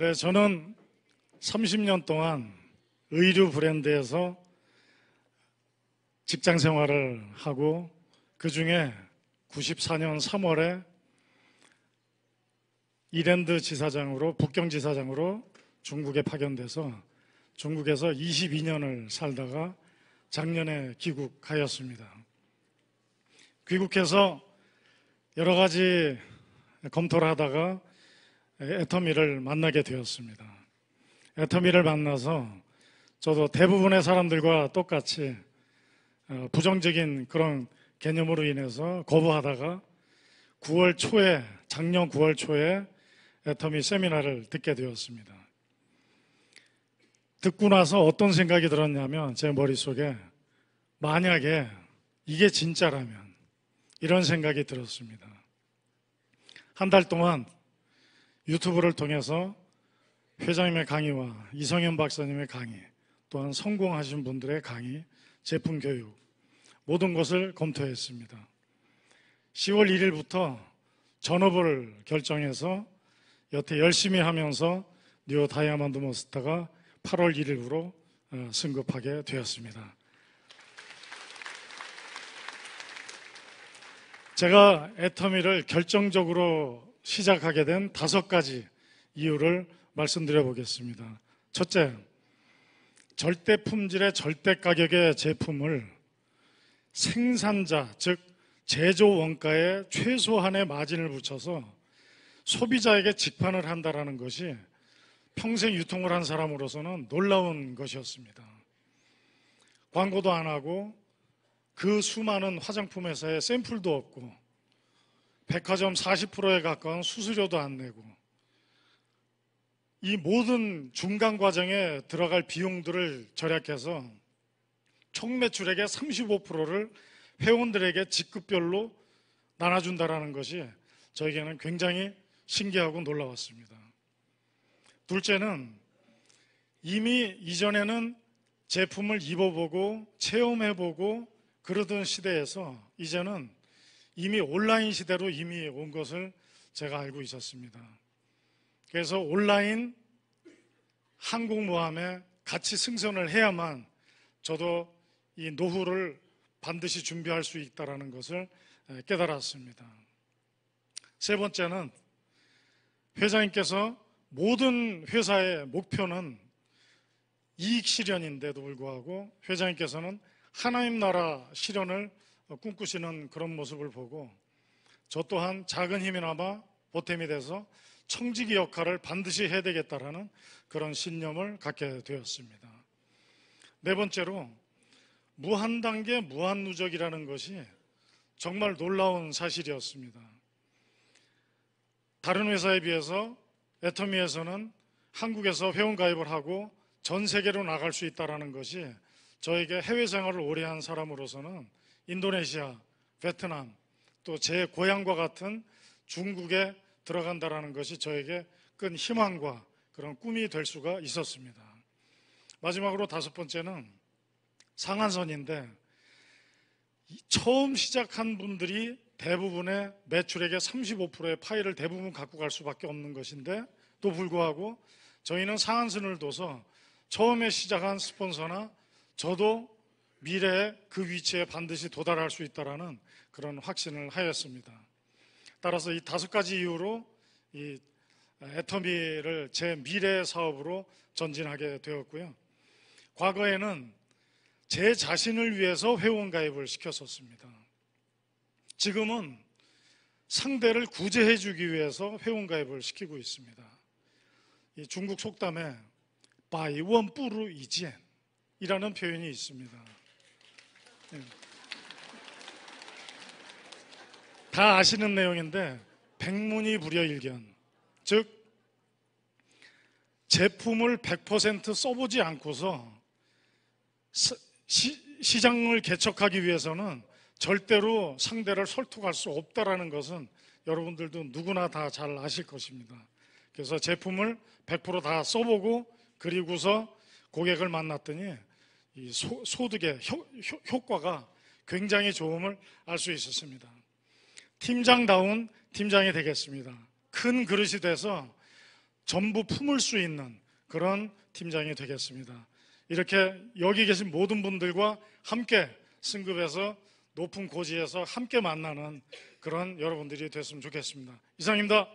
네, 저는 30년 동안 의류 브랜드에서 직장 생활을 하고 그 중에 94년 3월에 이랜드 지사장으로 북경 지사장으로 중국에 파견돼서 중국에서 22년을 살다가 작년에 귀국하였습니다. 귀국해서 여러 가지 검토를 하다가 애터미를 만나게 되었습니다. 애터미를 만나서 저도 대부분의 사람들과 똑같이 어, 부정적인 그런 개념으로 인해서 거부하다가 9월 초에 작년 9월 초에 애터미 세미나를 듣게 되었습니다. 듣고 나서 어떤 생각이 들었냐면 제 머릿속에 만약에 이게 진짜라면 이런 생각이 들었습니다. 한 달 동안 유튜브를 통해서 회장님의 강의와 이성현 박사님의 강의, 또한 성공하신 분들의 강의, 제품 교육, 모든 것을 검토했습니다. 10월 1일부터 전업을 결정해서 여태 열심히 하면서 뉴 다이아몬드 머스터가 8월 1일부로 어, 승급하게 되었습니다. 제가 애터미를 결정적으로 시작하게 된 다섯 가지 이유를 말씀드려 보겠습니다. 첫째, 절대 품질의 절대 가격의 제품을 생산자, 즉 제조 원가에 최소한의 마진을 붙여서 소비자에게 직판을 한다라는 것이 평생 유통을 한 사람으로서는 놀라운 것이었습니다. 광고도 안 하고 그 수많은 화장품 회사에 샘플도 없고 백화점 40%에 가까운 수수료도 안 내고 이 모든 중간 과정에 들어갈 비용들을 절약해서 총 매출액의 35%를 회원들에게 직급별로 나눠준다라는 것이 저에게는 굉장히 신기하고 놀라웠습니다. 둘째는 이미 이전에는 제품을 입어보고 체험해보고 그러던 시대에서 이제는 이미 온라인 시대로 이미 온 것을 제가 알고 있었습니다. 그래서 온라인 항공모함에 같이 승선을 해야만 저도 이 노후를 반드시 준비할 수있다는 것을 깨달았습니다. 세 번째는 회장님께서 모든 회사의 목표는 이익 실현인데도 불구하고 회장님께서는 하나님 나라 실현을 어, 꿈꾸시는 그런 모습을 보고 저 또한 작은 힘이나마 보탬이 돼서 청지기 역할을 반드시 해야 되겠다라는 그런 신념을 갖게 되었습니다. 네 번째로 무한 단계 무한 누적이라는 것이 정말 놀라운 사실이었습니다. 다른 회사에 비해서 애터미에서는 한국에서 회원 가입을 하고 전 세계로 나갈 수 있다라는 것이 저에게 해외 생활을 오래 한 사람으로서는 인도네시아, 베트남, 또 제 고향과 같은 중국에 들어간다라는 것이 저에게 큰 희망과 그런 꿈이 될 수가 있었습니다. 마지막으로 다섯 번째는 상한선인데 처음 시작한 분들이 대부분의 매출액의 35%의 파일을 대부분 갖고 갈 수밖에 없는 것인데 또 불구하고 저희는 상한선을 둬서 처음에 시작한 스폰서나 저도 미래에 그 위치에 반드시 도달할 수 있다라는 그런 확신을 하였습니다. 따라서 이 다섯 가지 이유로 이 애터미를 제 미래 사업으로 전진하게 되었고요. 과거에는 제 자신을 위해서 회원 가입을 시켰었습니다. 지금은 상대를 구제해 주기 위해서 회원 가입을 시키고 있습니다. 중국 속담에 바이원 뿌루 이지엔이라는 표현이 있습니다. 음. 다 아시는 내용인데 백문이 불여일견 즉 제품을 100% 써보지 않고서 시, 장을 개척하기 위해서는 절대로 상대를 설득할 수 없다라는 것은 여러분들도 누구나 다 잘 아실 것입니다. 그래서 제품을 100%다 써보고 그리고서 고객을 만났더니 이 소, 소득의 효, 효, 효과가 굉장히 좋음을 알 수 있었습니다. 팀장다운 팀장이 되겠습니다. 큰 그릇이 돼서 전부 품을 수 있는 그런 팀장이 되겠습니다. 이렇게 여기 계신 모든 분들과 함께 승급해서 높은 고지에서 함께 만나는 그런 여러분들이 됐으면 좋겠습니다. 이상입니다.